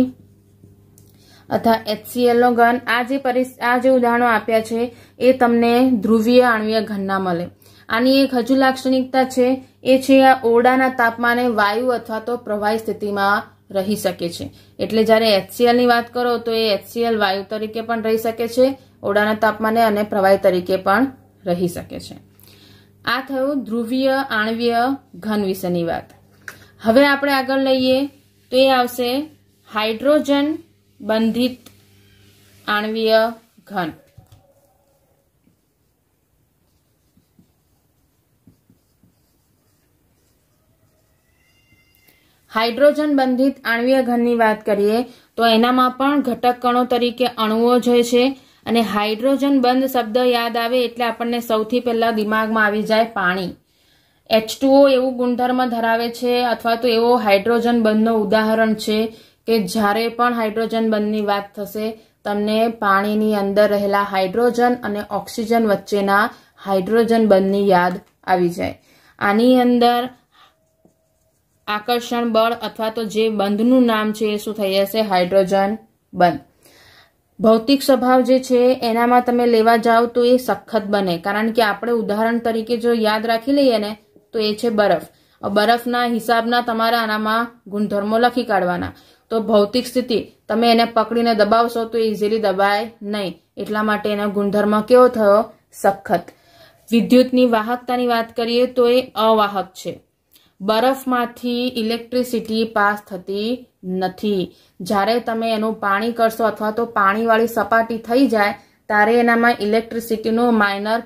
અથવા એચસીએલનો ઘન આ જે પરિસ આ જે ઉદાહરણો આપ્યા છે એ તમને ધ્રુવીય આણ્વીય ઘનના મળે આની એક હજુ લાક્ષણિકતા છે એ છે આ ઓરડાના તાપમાને વાયુ અથવા તો પ્રવાહી સ્થિતિમાં રહી શકે છે એટલે જ્યારે એચસીએલની વાત કરો તો એ એચસીએલ વાયુ તરીકે પણ રહી શકે છે ઓડાના તાપમાને અને પ્રવાહી તરીકે પણ રહી શકે છે આ થયું ધ્રુવીય આણવીય ઘન વિશેની વાત હવે આપણે આગળ લઈએ તો એ આવશે હાઇડ્રોજન બંધિત આણવીય ઘન હાઇડ્રોજન બંધિત આણવીય ઘનની વાત કરીએ તો એનામાં પણ ઘટક કણો તરીકે અણુઓ જ છે અને હાઇડ્રોજન બંધ શબ્દ યાદ આવે એટલે આપણને સૌથી પહેલાં દિમાગમાં આવી જાય પાણી એચ એવું ગુણધર્મ ધરાવે છે અથવા તો એવો હાઇડ્રોજન બંધનો ઉદાહરણ છે કે જ્યારે પણ હાઇડ્રોજન બંધની વાત થશે તમને પાણીની અંદર રહેલા હાઇડ્રોજન અને ઓક્સિજન વચ્ચેના હાઇડ્રોજન બંધની યાદ આવી જાય આની અંદર આકર્ષણ બળ અથવા તો જે બંધનું નામ છે એ શું થઈ જશે હાઇડ્રોજન બંધ ભૌતિક સ્વભાવ જે છે એનામાં તમે લેવા જાઓ તો એ સખત બને કારણ કે આપણે ઉદાહરણ તરીકે જો યાદ રાખી લઈએ ને તો એ છે બરફ બરફના હિસાબના તમારા આનામાં ગુણધર્મો લખી કાઢવાના તો ભૌતિક સ્થિતિ તમે એને પકડીને દબાવશો તો ઇઝીલી દબાય નહીં એટલા માટે એનો ગુણધર્મ કેવો થયો સખત વિદ્યુતની વાહકતાની વાત કરીએ તો એ અવાહક છે બરફમાંથી ઇલેક્ટ્રિસિટી પાસ થતી નથી જ્યારે તમે એનું પાણી કરશો અથવા તો પાણીવાળી સપાટી થઈ જાય ત્યારે એનામાં ઇલેક્ટ્રિસિટીનું માઇનર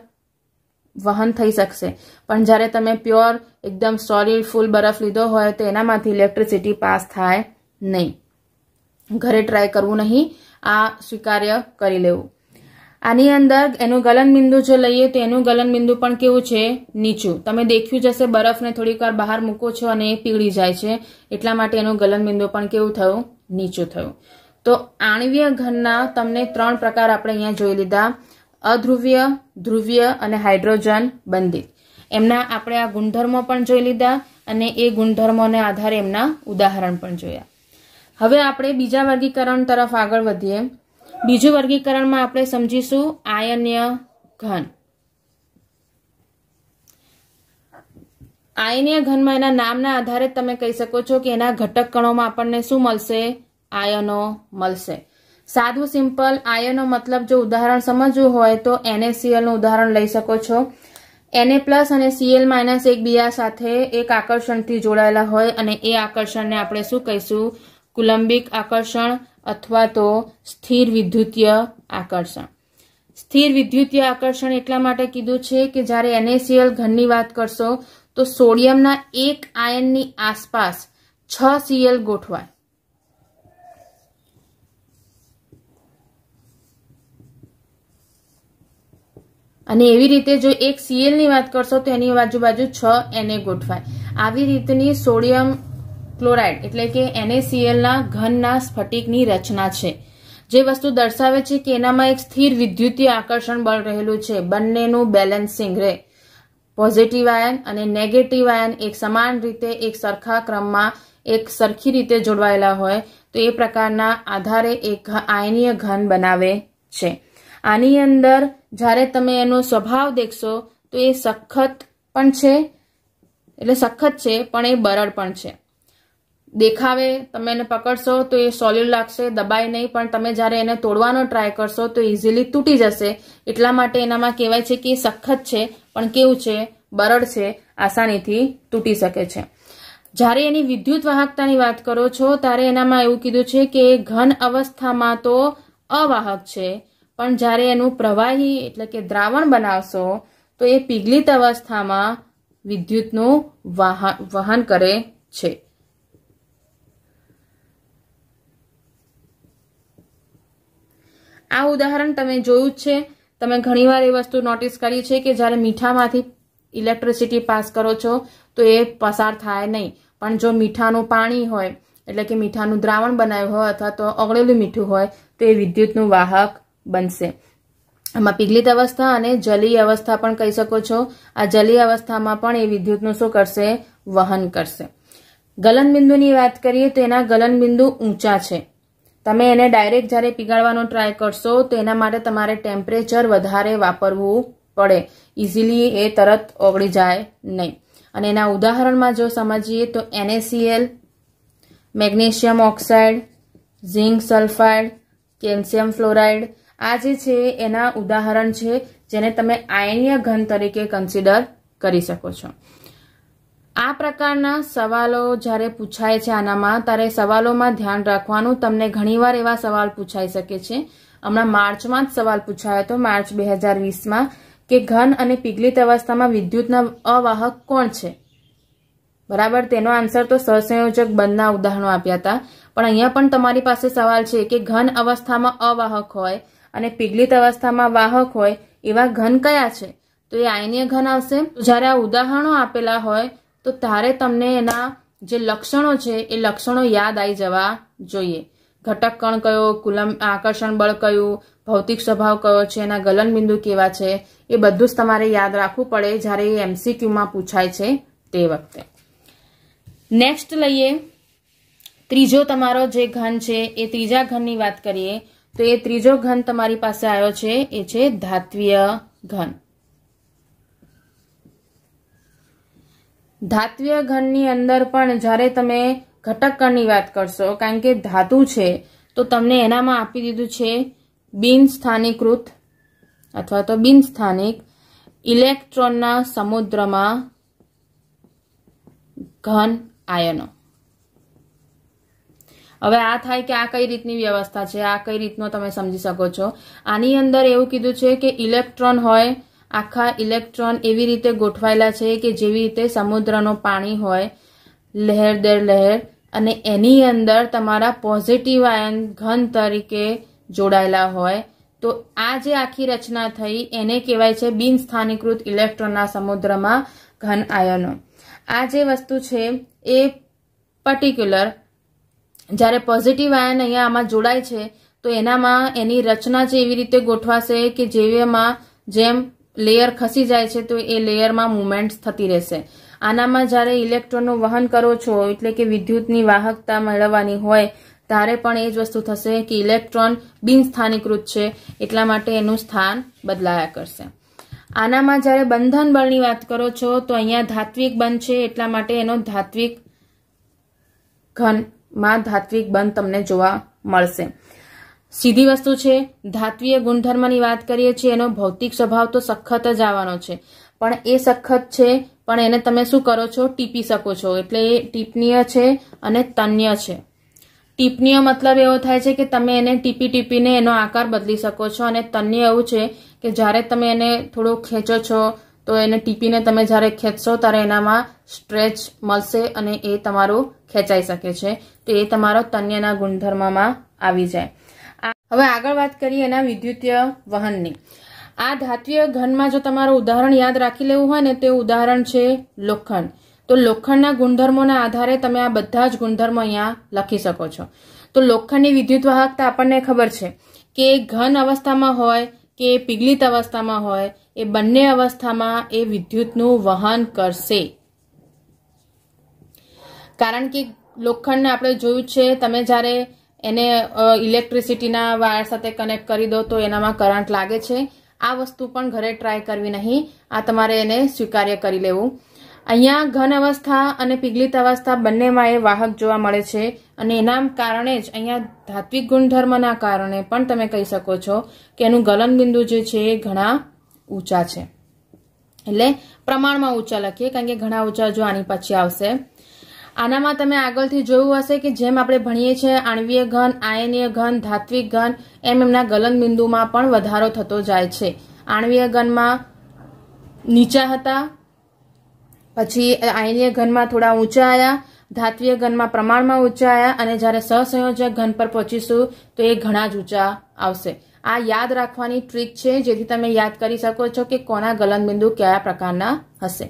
વહન થઈ શકશે પણ જ્યારે તમે પ્યોર એકદમ સોલિડ ફૂલ બરફ લીધો હોય તો એનામાંથી ઇલેક્ટ્રિસિટી પાસ થાય નહીં ઘરે ટ્રાય કરવું નહીં આ સ્વીકાર્ય કરી લેવું આની અંદર એનું ગલનબિંદુ જો લઈએ તો એનું ગલનબિંદુ પણ કેવું છે નીચું તમે દેખ્યું જશે બરફને થોડીક વાર બહાર મૂકો છો અને એ પીળી જાય છે એટલા માટે એનું ગલનબિંદુ પણ કેવું થયું નીચું થયું તો આણવીય ઘનના તમને ત્રણ પ્રકાર આપણે અહીંયા જોઈ લીધા અધ્રુવ્ય ધ્રુવ્ય અને હાઇડ્રોજન બંધિત એમના આપણે આ ગુણધર્મો પણ જોઈ લીધા અને એ ગુણધર્મોને આધારે એમના ઉદાહરણ પણ જોયા હવે આપણે બીજા વર્ગીકરણ તરફ આગળ વધીએ બીજું વર્ગીકરણમાં આપણે સમજીશું આયન્ય ઘન આયન્ય ઘનમાં એના નામના આધારે તમે કહી શકો છો કે એના ઘટક કણોમાં આપણને શું મળશે આયનો મળશે સાદું સિમ્પલ આયનો મતલબ જો ઉદાહરણ સમજવું હોય તો એનએસીએલનું ઉદાહરણ લઈ શકો છો એને પ્લસ અને સીએલ માઇનસ એકબીજા સાથે એક આકર્ષણથી જોડાયેલા હોય અને એ આકર્ષણને આપણે શું કહીશું કુલંબિક આકર્ષણ અથવા તો સ્થિર વિદ્યુતીય આકર્ષણ સ્થિર વિદ્યુતીય આકર્ષણ એટલા માટે કીધું છે કે જ્યારે એનએસીએલ ઘનની વાત કરશો તો સોડિયમના એક આયનની આસપાસ છ સીએલ ગોઠવાય અને એવી રીતે જો એક સીએલની વાત કરશો તો એની આજુબાજુ છ એને ગોઠવાય આવી રીતની સોડિયમ ક્લોરાઇડ એટલે કે એનએસીએલના ઘનના સ્ફટિકની રચના છે જે વસ્તુ દર્શાવે છે કે એનામાં એક સ્થિર વિદ્યુતીય આકર્ષણ બળ રહેલું છે બંનેનું બેલેન્સિંગ રહે પોઝિટિવ આયન અને નેગેટિવ આયન એક સમાન રીતે એક સરખા ક્રમમાં એક સરખી રીતે જોડવાયેલા હોય તો એ પ્રકારના આધારે એક આયનીય ઘન બનાવે છે આની અંદર જ્યારે તમે એનો સ્વભાવ દેખશો તો એ સખત પણ છે એટલે સખત છે પણ એ બરડ પણ છે દેખાવે તમે એને પકડશો તો એ સોલ્યુલ લાગશે દબાય નહીં પણ તમે જ્યારે એને તોડવાનો ટ્રાય કરશો તો ઇઝીલી તૂટી જશે એટલા માટે એનામાં કહેવાય છે કે એ સખત છે પણ કેવું છે બરડ છે આસાનીથી તૂટી શકે છે જ્યારે એની વિદ્યુત વાહકતાની વાત કરો છો ત્યારે એનામાં એવું કીધું છે કે ઘન અવસ્થામાં તો અવાહક છે પણ જ્યારે એનું પ્રવાહી એટલે કે દ્રાવણ બનાવશો તો એ પીગલિત અવસ્થામાં વિદ્યુતનું વાહન કરે છે આ ઉદાહરણ તમે જોયું જ છે તમે ઘણીવાર એ વસ્તુ નોટિસ કરી છે કે જ્યારે મીઠામાંથી ઇલેક્ટ્રિસિટી પાસ કરો છો તો એ પસાર થાય નહીં પણ જો મીઠાનું પાણી હોય એટલે કે મીઠાનું દ્રાવણ બનાવ્યું હોય અથવા તો ઓગળેલું મીઠું હોય તો એ વિદ્યુતનું વાહક બનશે આમાં પીગલિત અવસ્થા અને જલીય અવસ્થા પણ કહી શકો છો આ જલીય અવસ્થામાં પણ એ વિદ્યુતનું શું કરશે વહન કરશે ગલનબિંદુની વાત કરીએ તો એના ગલનબિંદુ ઊંચા છે તમે એને ડાયરેક્ટ જ્યારે પીગાળવાનો ટ્રાય કરશો તો એના માટે તમારે ટેમ્પરેચર વધારે વાપરવું પડે ઇઝીલી એ તરત ઓગળી જાય નહીં અને એના ઉદાહરણમાં જો સમજીએ તો NACL magnesium oxide zinc sulphide calcium fluoride આ જે છે એના ઉદાહરણ છે જેને તમે આયનીય ઘન તરીકે કન્સિડર કરી શકો છો આ પ્રકારના સવાલો જ્યારે પૂછાય છે આનામાં ત્યારે સવાલોમાં ધ્યાન રાખવાનું તમને ઘણીવાર એવા સવાલ પૂછાઈ શકે છે હમણાં માર્ચમાં જ સવાલ પૂછાયો હતો માર્ચ બે હજાર વીસમાં કે ઘન અને પીગલિત અવસ્થામાં વિદ્યુતના અવાહક કોણ છે બરાબર તેનો આન્સર તો સહસંયોજક બંધના ઉદાહરણો આપ્યા હતા પણ અહીંયા પણ તમારી પાસે સવાલ છે કે ઘન અવસ્થામાં અવાહક હોય અને પીગલિત અવસ્થામાં વાહક હોય એવા ઘન કયા છે તો એ આયનીય ઘન આવશે જ્યારે આ ઉદાહરણો આપેલા હોય તો ત્યારે તમને એના જે લક્ષણો છે એ લક્ષણો યાદ આવી જવા જોઈએ ઘટક કણ કયો કુલમ આકર્ષણ બળ કયું ભૌતિક સ્વભાવ કયો છે એના ગલનબિંદુ કેવા છે એ બધું જ તમારે યાદ રાખવું પડે જ્યારે એ એમસીક્યુમાં પૂછાય છે તે વખતે નેક્સ્ટ લઈએ ત્રીજો તમારો જે ઘન છે એ ત્રીજા ઘનની વાત કરીએ તો એ ત્રીજો ઘન તમારી પાસે આવ્યો છે એ છે ધાત્વીય ઘન ધાત્વીય ઘનની અંદર પણ જ્યારે તમે ઘટક કણની વાત કરશો કારણ કે ધાતુ છે તો તમને એનામાં આપી દીધું છે બિન સ્થાનિકૃત અથવા તો બિન સ્થાનિક ઇલેક્ટ્રોનના સમુદ્રમાં ઘન આયનો હવે આ થાય કે આ કઈ રીતની વ્યવસ્થા છે આ કઈ રીતનો તમે સમજી શકો છો આની અંદર એવું કીધું છે કે ઇલેક્ટ્રોન હોય આખા ઇલેક્ટ્રોન એવી રીતે ગોઠવાયેલા છે કે જેવી રીતે સમુદ્રનું પાણી હોય લહેર દર લહેર અને એની અંદર તમારા પોઝિટિવ આયન ઘન તરીકે જોડાયેલા હોય તો આ જે આખી રચના થઈ એને કહેવાય છે બિનસ્થાનીકૃત ઇલેક્ટ્રોનના સમુદ્રમાં ઘન આયનો આ જે વસ્તુ છે એ પર્ટિક્યુલર જ્યારે પોઝિટિવ આયન અહીંયા આમાં જોડાય છે તો એનામાં એની રચના જે એવી રીતે ગોઠવાશે કે જેમાં જેમ લેયર ખસી જાય છે તો એ લેયરમાં મુવમેન્ટ થતી રહેશે આનામાં જ્યારે ઇલેક્ટ્રોનનું વહન કરો છો એટલે કે વિદ્યુતની વાહકતા મેળવવાની હોય ત્યારે પણ એ જ વસ્તુ થશે કે ઇલેક્ટ્રોન બિનસ્થાનીકૃત છે એટલા માટે એનું સ્થાન બદલાયા કરશે આનામાં જ્યારે બંધન બળની વાત કરો છો તો અહીંયા ધાત્વિક બંધ છે એટલા માટે એનો ધાત્વિક ઘનમાં ધાત્વિક બંધ તમને જોવા મળશે સીધી વસ્તુ છે ધાત્વીય ગુણધર્મની વાત કરીએ છીએ એનો ભૌતિક સ્વભાવ તો સખત જ આવવાનો છે પણ એ સખત છે પણ એને તમે શું કરો છો ટીપી શકો છો એટલે એ ટીપનીય છે અને તન્ય છે ટીપનીય મતલબ એવો થાય છે કે તમે એને ટીપી ટીપીને એનો આકાર બદલી શકો છો અને તન્ય એવું છે કે જ્યારે તમે એને થોડો ખેંચો છો તો એને ટીપીને તમે જ્યારે ખેંચશો ત્યારે એનામાં સ્ટ્રેચ મળશે અને એ તમારું ખેંચાઈ શકે છે તો એ તમારો તન્યના ગુણધર્મમાં આવી જાય હવે આગળ વાત કરીએ એના વિદ્યુતીય વહનની આ ધાત્વીય ઘનમાં જો તમારું ઉદાહરણ યાદ રાખી લેવું હોય ને તો ઉદાહરણ છે લોખંડ તો લોખંડના ગુણધર્મોના આધારે તમે આ બધા જ ગુણધર્મો અહીંયા લખી શકો છો તો લોખંડની વિદ્યુત વાહકતા આપણને ખબર છે કે ઘન અવસ્થામાં હોય કે પીગલિત અવસ્થામાં હોય એ બંને અવસ્થામાં એ વિદ્યુતનું વહન કરશે કારણ કે લોખંડને આપણે જોયું છે તમે જ્યારે એને ઇલેક્ટ્રિસિટીના વાયર સાથે કનેક્ટ કરી દો તો એનામાં કરંટ લાગે છે આ વસ્તુ પણ ઘરે ટ્રાય કરવી નહીં આ તમારે એને સ્વીકાર્ય કરી લેવું અહીંયા ઘન અવસ્થા અને પીગલિત અવસ્થા બંનેમાં એ વાહક જોવા મળે છે અને એના કારણે જ અહીંયા ધાત્વિક ગુણધર્મના કારણે પણ તમે કહી શકો છો કે એનું ગલનબિંદુ જે છે એ ઘણા ઊંચા છે એટલે પ્રમાણમાં ઊંચા લખીએ કારણ કે ઘણા ઊંચા જો આની પછી આવશે આનામાં તમે આગળથી જોયું હશે કે જેમ આપણે ભણીએ છીએ આણવીય ઘન આયનીય ઘન ધાત્વિક ઘન એમ એમના બિંદુમાં પણ વધારો થતો જાય છે આણવીય ઘનમાં નીચા હતા પછી આયનીય ઘનમાં થોડા ઊંચા આવ્યા ધાત્વીય ઘનમાં પ્રમાણમાં ઊંચા આવ્યા અને જ્યારે સહસંયોજક ઘન પર પહોંચીશું તો એ ઘણા જ ઊંચા આવશે આ યાદ રાખવાની ટ્રીક છે જેથી તમે યાદ કરી શકો છો કે કોના ગલનબિંદુ કયા પ્રકારના હશે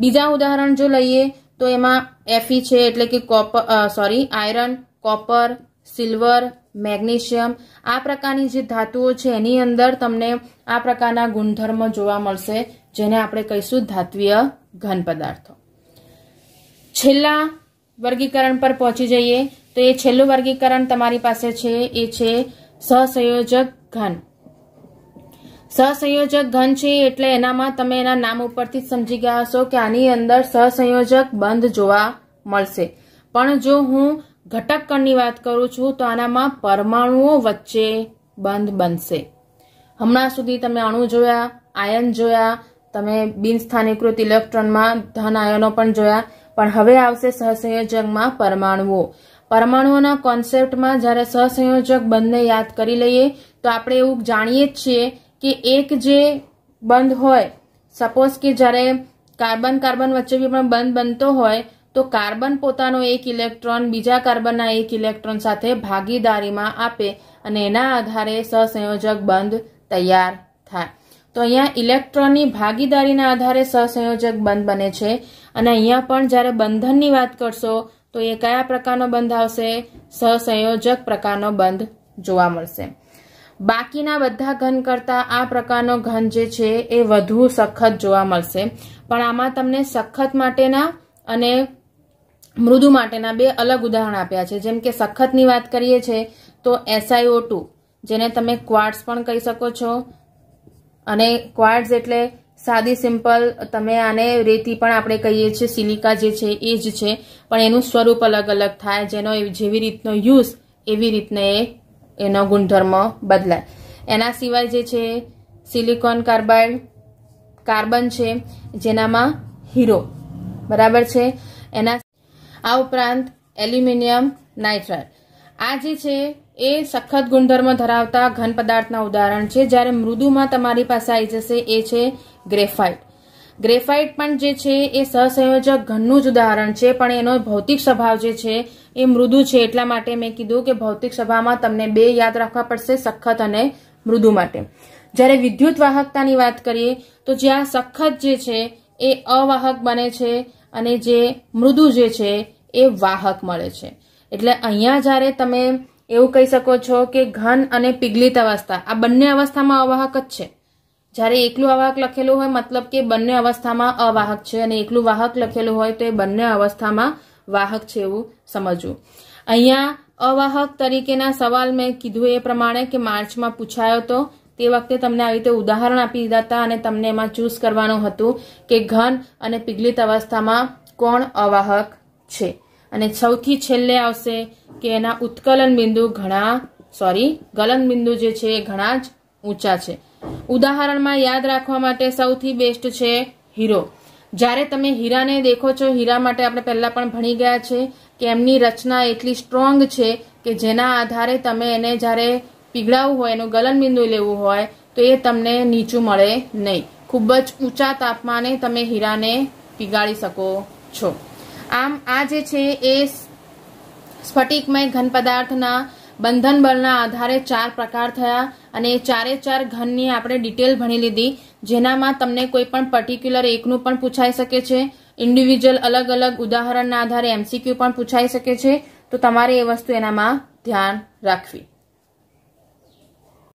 બીજા ઉદાહરણ જો લઈએ તો એમાં એફી છે એટલે કે copper sorry iron copper silver magnesium આ પ્રકારની જે ધાતુઓ છે એની અંદર તમને આ પ્રકારના ગુણધર્મો જોવા મળશે જેને આપણે કહીશું ધાત્વીય ઘન પદાર્થો છેલ્લા વર્ગીકરણ પર પહોંચી જઈએ તો એ છેલ્લું વર્ગીકરણ તમારી પાસે છે એ છે સહસંયોજક ઘન સહસંયોજક ઘન છે એટલે એનામાં તમે એના નામ ઉપરથી જ સમજી ગયા હશો કે આની અંદર સહસંયોજક બંધ જોવા મળશે પણ જો હું ઘટક કણની વાત કરું છું તો આનામાં પરમાણુઓ વચ્ચે બંધ બનશે હમણાં સુધી તમે અણુ જોયા આયન જોયા તમે બિનસ્થાનીકૃત ઇલેક્ટ્રોનમાં ધન આયનો પણ જોયા પણ હવે આવશે સહસંયોજકમાં પરમાણુઓ પરમાણુઓના કોન્સેપ્ટમાં જ્યારે સહસંયોજક બંધને યાદ કરી લઈએ તો આપણે એવું જાણીએ જ છીએ કે એક જે બંધ હોય સપોઝ કે જ્યારે કાર્બન કાર્બન વચ્ચે બી પણ બંધ બનતો હોય તો કાર્બન પોતાનો એક ઇલેક્ટ્રોન બીજા કાર્બનના એક ઇલેક્ટ્રોન સાથે ભાગીદારીમાં આપે અને એના આધારે સહસંયોજક બંધ તૈયાર થાય તો અહીંયા ઇલેક્ટ્રોનની ભાગીદારીના આધારે સહસંયોજક બંધ બને છે અને અહીંયા પણ જ્યારે બંધનની વાત કરશો તો એ કયા પ્રકારનો બંધ આવશે સહસંયોજક પ્રકારનો બંધ જોવા મળશે બાકીના બધા ઘન કરતાં આ પ્રકારનો ઘન જે છે એ વધુ સખત જોવા મળશે પણ આમાં તમને સખત માટેના અને મૃદુ માટેના બે અલગ ઉદાહરણ આપ્યા છે જેમ કે સખતની વાત કરીએ છીએ તો એસઆઈઓ જેને તમે ક્વાર્ટ્સ પણ કહી શકો છો અને ક્વાર્ટ્સ એટલે સાદી સિમ્પલ તમે આને રેતી પણ આપણે કહીએ છીએ સિલિકા જે છે એ જ છે પણ એનું સ્વરૂપ અલગ અલગ થાય જેનો જેવી રીતનો યુઝ એવી રીતના એ એનો ગુણધર્મ બદલાય એના સિવાય જે છે સિલિકોન કાર્બાઇડ કાર્બન છે જેનામાં હીરો બરાબર છે એના આ ઉપરાંત એલ્યુમિનિયમ નાઇટ્રાઇડ આ જે છે એ સખત ગુણધર્મ ધરાવતા ઘન પદાર્થના ઉદાહરણ છે જ્યારે મૃદુમાં તમારી પાસે આવી જશે એ છે ગ્રેફાઇટ ગ્રેફાઇટ પણ જે છે એ સહસંયોજક ઘનનું જ ઉદાહરણ છે પણ એનો ભૌતિક સ્વભાવ જે છે એ મૃદુ છે એટલા માટે મેં કીધું કે ભૌતિક સ્વભાવમાં તમને બે યાદ રાખવા પડશે સખત અને મૃદુ માટે જ્યારે વિદ્યુત વાહકતાની વાત કરીએ તો જ્યાં સખત જે છે એ અવાહક બને છે અને જે મૃદુ જે છે એ વાહક મળે છે એટલે અહીંયા જ્યારે તમે એવું કહી શકો છો કે ઘન અને પીગલિત અવસ્થા આ બંને અવસ્થામાં અવાહક જ છે જ્યારે એકલું અવાહક લખેલું હોય મતલબ કે બંને અવસ્થામાં અવાહક છે અને એકલું વાહક લખેલું હોય તો એ બંને અવસ્થામાં વાહક છે એવું સમજવું અહીંયા અવાહક તરીકેના સવાલ મેં કીધું એ પ્રમાણે કે માર્ચમાં પૂછાયો હતો તે વખતે તમને આવી રીતે ઉદાહરણ આપી દીધા હતા અને તમને એમાં ચૂઝ કરવાનું હતું કે ઘન અને પિગલિત અવસ્થામાં કોણ અવાહક છે અને સૌથી છેલ્લે આવશે કે એના ઉત્કલન બિંદુ ઘણા સોરી ગલન બિંદુ જે છે એ ઘણા જ ઊંચા છે ઉદાહરણમાં યાદ રાખવા માટે સૌથી બેસ્ટ છે હીરો જ્યારે તમે હીરાને દેખો છો હીરા માટે આપણે પહેલાં પણ ભણી ગયા છે કે એમની રચના એટલી સ્ટ્રોંગ છે કે જેના આધારે તમે એને જ્યારે પીગળાવવું હોય એનું ગલનબિંદુ લેવું હોય તો એ તમને નીચું મળે નહીં ખૂબ જ ઊંચા તાપમાને તમે હીરાને પીગાળી શકો છો આમ આ જે છે એ સ્ફટિકમય ઘન પદાર્થના બંધન બળના આધારે ચાર પ્રકાર થયા અને એ ચારે ચાર ઘનની આપણે ડિટેલ ભણી લીધી જેનામાં તમને કોઈ પણ પર્ટિક્યુલર એકનું પણ પૂછાઈ શકે છે ઇન્ડિવિજ્યુઅલ અલગ અલગ ઉદાહરણના આધારે એમસીક્યુ પણ પૂછાઈ શકે છે તો તમારે એ વસ્તુ એનામાં ધ્યાન રાખવી